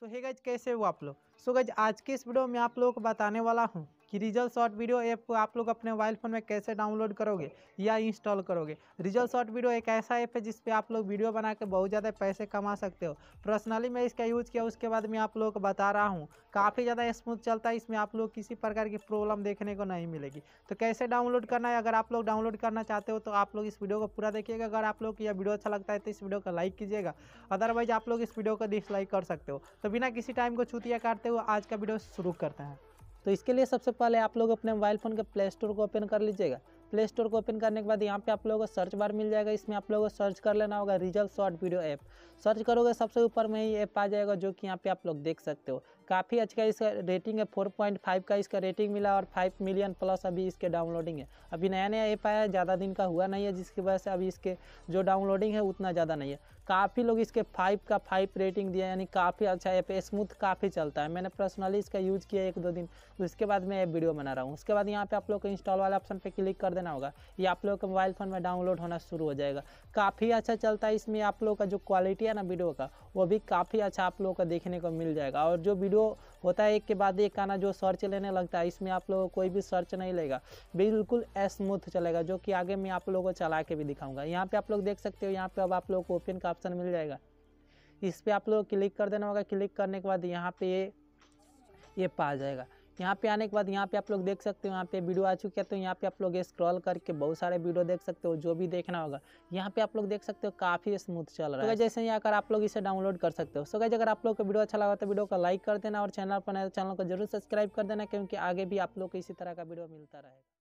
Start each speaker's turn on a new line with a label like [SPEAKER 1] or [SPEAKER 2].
[SPEAKER 1] सो हे गज कैसे हो आप लोग सो गज आज के इस वीडियो में आप लोगों को बताने वाला हूँ कि रिजल्ट शॉर्ट वीडियो ऐप को आप लोग अपने मोबाइल फ़ोन में कैसे डाउनलोड करोगे या इंस्टॉल करोगे रिजल्ट शॉर्ट वीडियो एक ऐसा ऐप है जिसपे आप लोग वीडियो बना के बहुत ज़्यादा पैसे कमा सकते हो पर्सनली मैं इसका यूज़ किया उसके बाद मैं आप लोगों को बता रहा हूँ काफ़ी ज़्यादा स्मूथ चलता है इसमें आप लोग किसी प्रकार की प्रॉब्लम देखने को नहीं मिलेगी तो कैसे डाउनलोड करना है अगर आप लोग डाउनलोड करना चाहते हो तो आप लोग इस वीडियो को पूरा देखिएगा अगर आप लोग यह वीडियो अच्छा लगता है तो इस वीडियो को लाइक कीजिएगा अदरवाइज आप लोग इस वीडियो को डिसलाइक कर सकते हो तो बिना किसी टाइम को छुतिया काटते हुए आज का वीडियो शुरू करते हैं तो इसके लिए सबसे पहले आप लोग अपने मोबाइल फ़ोन के प्ले स्टोर को ओपन कर लीजिएगा प्ले स्टोर को ओपन करने के बाद यहाँ पे आप लोगों को सर्च बार मिल जाएगा इसमें आप लोगों को सर्च कर लेना होगा result short video app search करोगे सबसे ऊपर में ही ऐप आ जाएगा जो कि यहाँ पे आप लोग देख सकते हो काफ़ी अच्छा इसका रेटिंग है 4.5 का इसका रेटिंग मिला और 5 मिलियन प्लस अभी इसके डाउनलोडिंग है अभी नया नया ऐप आया ज़्यादा दिन का हुआ नहीं है जिसकी वजह से अभी इसके जो डाउनलोडिंग है उतना ज़्यादा नहीं है काफ़ी लोग इसके फाइव का फाइव रेटिंग दिया यानी काफ़ी अच्छा ऐप स्मूथ काफ़ी चलता है मैंने पर्सनली इसका यूज़ किया एक दो दिन उसके तो बाद मैं ये वीडियो बना रहा हूँ उसके बाद यहाँ पे आप लोग को इंस्टॉल वाले ऑप्शन पे क्लिक कर देना होगा ये आप लोग के मोबाइल फ़ोन में डाउनलोड होना शुरू हो जाएगा काफ़ी अच्छा चलता है इसमें आप लोग का जो क्वालिटी है ना वीडियो का वो भी काफ़ी अच्छा आप लोग का देखने को मिल जाएगा और जो वीडियो होता है एक के बाद एक आना जो सर्च लेने लगता है इसमें आप लोगों को कोई भी सर्च नहीं लेगा बिल्कुल स्मूथ चलेगा जो कि आगे मैं आप लोगों को चला के भी दिखाऊंगा यहाँ पे आप लोग देख सकते हो यहाँ पे अब आप लोगों को ओपन का ऑप्शन मिल जाएगा इस पर आप लोग क्लिक कर देना होगा क्लिक करने के बाद यहाँ पे ये ये पा जाएगा यहाँ पे आने के बाद यहाँ पे आप लोग देख सकते हो यहाँ पे वीडियो आ चुके हैं तो यहाँ पे आप लोग स्क्रॉल करके बहुत सारे वीडियो देख सकते हो जो भी देखना होगा यहाँ पे आप लोग देख सकते हो काफ़ी स्मूथ चल रहा है तो जैसे ही आकर आप लोग इसे डाउनलोड कर सकते हो सो गैज अगर आप लोग को वीडियो अच्छा लगा तो वीडियो को लाइक कर देना और चैनल पर तो चैनल को जरूर सब्सक्राइब कर देना क्योंकि आगे भी आप लोग को इसी तरह का वीडियो मिलता रहेगा